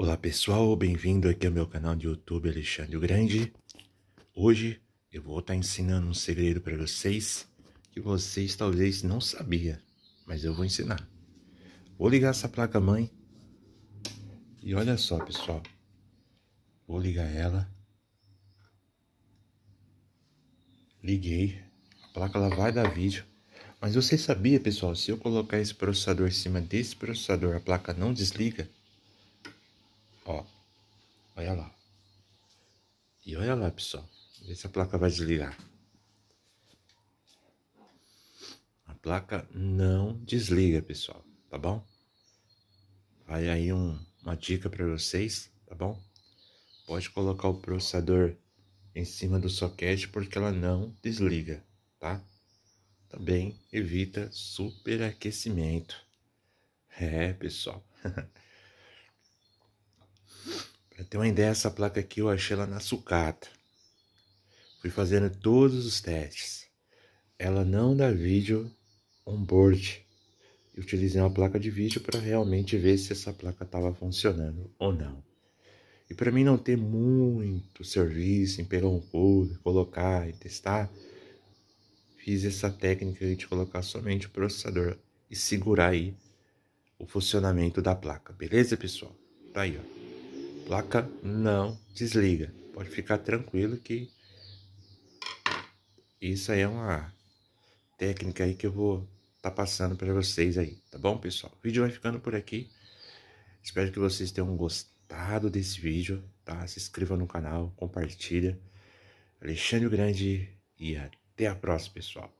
Olá pessoal, bem-vindo aqui ao meu canal de YouTube Alexandre o Grande. Hoje eu vou estar ensinando um segredo para vocês que vocês talvez não sabiam, mas eu vou ensinar. Vou ligar essa placa mãe e olha só pessoal, vou ligar ela. Liguei, a placa ela vai dar vídeo. Mas você sabia, pessoal, se eu colocar esse processador em cima desse processador, a placa não desliga? Ó, olha lá. E olha lá, pessoal. Vê se a placa vai desligar. A placa não desliga, pessoal, tá bom? Vai aí um, uma dica para vocês, tá bom? Pode colocar o processador em cima do soquete porque ela não desliga, tá? Também evita superaquecimento. É, pessoal. Então uma ideia essa placa aqui, eu achei ela na sucata. Fui fazendo todos os testes. Ela não dá vídeo on-board. Eu utilizei uma placa de vídeo para realmente ver se essa placa estava funcionando ou não. E para mim não ter muito serviço em pegar um code, colocar e testar, fiz essa técnica de colocar somente o processador e segurar aí o funcionamento da placa. Beleza, pessoal? Tá aí, ó. Placa não desliga. Pode ficar tranquilo que isso aí é uma técnica aí que eu vou estar tá passando para vocês aí, tá bom, pessoal? O vídeo vai ficando por aqui. Espero que vocês tenham gostado desse vídeo, tá? Se inscreva no canal, compartilha. Alexandre Grande e até a próxima, pessoal.